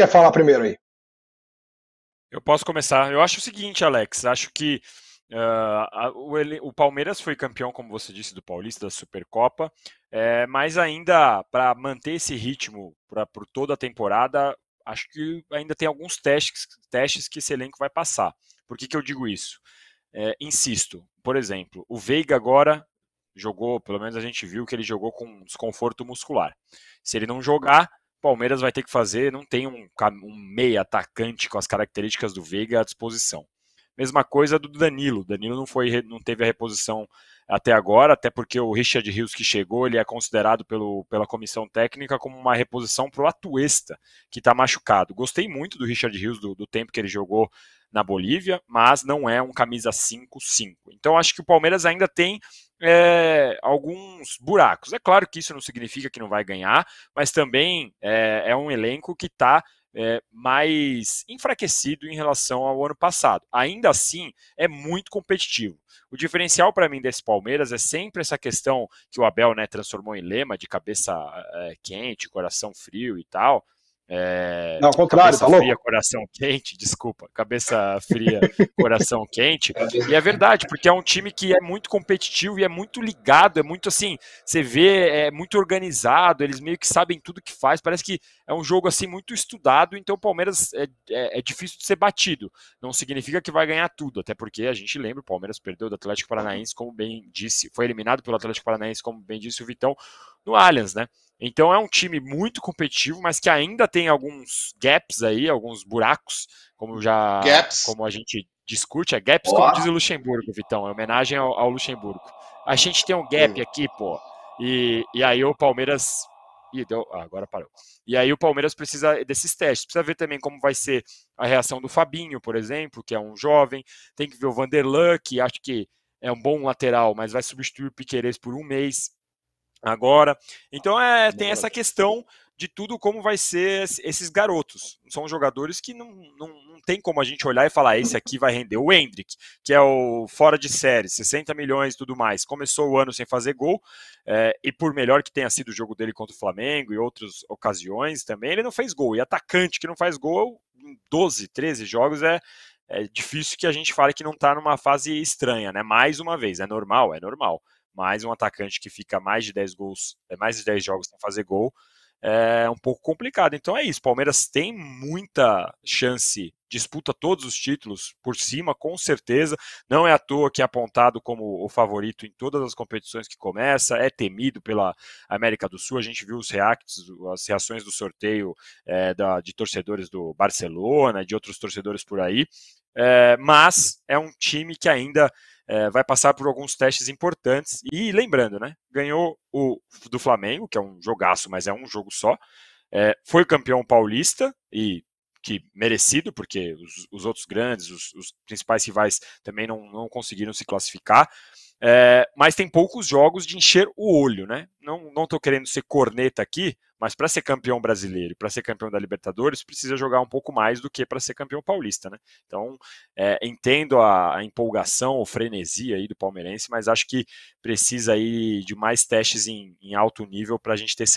quer falar primeiro aí? Eu posso começar. Eu acho o seguinte, Alex. Acho que uh, o, o, Palmeiras foi campeão, como você disse, do Paulista, da Supercopa. É, mas ainda, para manter esse ritmo pra, por toda a temporada, acho que ainda tem alguns testes, testes que esse elenco vai passar. Por que, que eu digo isso? É, insisto, por exemplo, o Veiga agora jogou, pelo menos a gente viu que ele jogou com desconforto muscular. Se ele não jogar, Palmeiras vai ter que fazer, não tem um, um meia atacante com as características do Veiga à disposição. Mesma coisa do Danilo. Danilo não foi, não teve a reposição até agora, até porque o Richard Rios que chegou, ele é considerado pelo, pela comissão técnica como uma reposição para o Atuesta, que está machucado. Gostei muito do Richard Rios do, do, tempo que ele jogou na Bolívia, mas não é um camisa 5-5. Então acho que o Palmeiras ainda tem é, alguns buracos. É claro que isso não significa que não vai ganhar, mas também é, é um elenco que está é, mais enfraquecido em relação ao ano passado. Ainda assim, é muito competitivo. O diferencial para mim desse Palmeiras é sempre essa questão que o Abel né, transformou em lema de cabeça é, quente, coração frio e tal. É, não, ao contrário, cabeça tá fria, coração quente, desculpa, cabeça fria, coração quente. E é verdade, porque é um time que é muito competitivo e é muito ligado, é muito assim, você vê, é muito organizado, eles meio que sabem tudo que faz, parece que é um jogo assim muito estudado, então o Palmeiras é, é, é difícil de ser batido. Não significa que vai ganhar tudo, até porque a gente lembra, o Palmeiras perdeu do Atlético Paranaense, como bem disse, foi eliminado pelo Atlético Paranaense, como bem disse o Vitão no Allianz, né? Então é um time muito competitivo, mas que ainda tem alguns gaps aí, alguns buracos, como já gaps. como a gente discute, é gaps, como diz o Luxemburgo, Vitão, é homenagem ao, ao Luxemburgo. A gente tem um gap aqui, pô. E, e aí o Palmeiras Ih, deu, ah, agora parou. E aí o Palmeiras precisa desses testes. Precisa ver também como vai ser a reação do Fabinho, por exemplo, que é um jovem. Tem que ver o Vanderlan, que acho que é um bom lateral, mas vai substituir o Piqueires por um mês agora. Então é, tem essa questão de tudo como vai ser esses garotos. São jogadores que não, não, não tem como a gente olhar e falar, esse aqui vai render. O Hendrick, que é o fora de série, 60 milhões e tudo mais, começou o ano sem fazer gol, é, e por melhor que tenha sido o jogo dele contra o Flamengo e outras ocasiões também, ele não fez gol. E atacante que não faz gol em 12, 13 jogos é, é difícil que a gente fale que não está numa fase estranha, né? Mais uma vez, é normal, é normal mas um atacante que fica mais de 10 gols, é, mais de 10 jogos sem fazer gol, é um pouco complicado. Então é isso, Palmeiras tem muita chance, disputa todos os títulos por cima, com certeza. Não é à toa que é apontado como o favorito em todas as competições que começa, é temido pela América do Sul. A gente viu os reacts, as reações do sorteio é, da, de torcedores do Barcelona, de outros torcedores por aí. É, mas é um time que ainda é, vai passar por alguns testes importantes. E lembrando, né? Ganhou o do Flamengo, que é um jogaço, mas é um jogo só. É, foi campeão paulista e que merecido, porque os, os outros grandes, os, os, principais rivais também não, não conseguiram se classificar. É, mas tem poucos jogos de encher o olho, né? Não, não querendo ser corneta aqui, mas para ser campeão brasileiro, para ser campeão da Libertadores, precisa jogar um pouco mais do que para ser campeão paulista, né? Então, é, entendo a, a empolgação ou frenesia aí do palmeirense, mas acho que precisa aí de mais testes em, em alto nível para a gente ter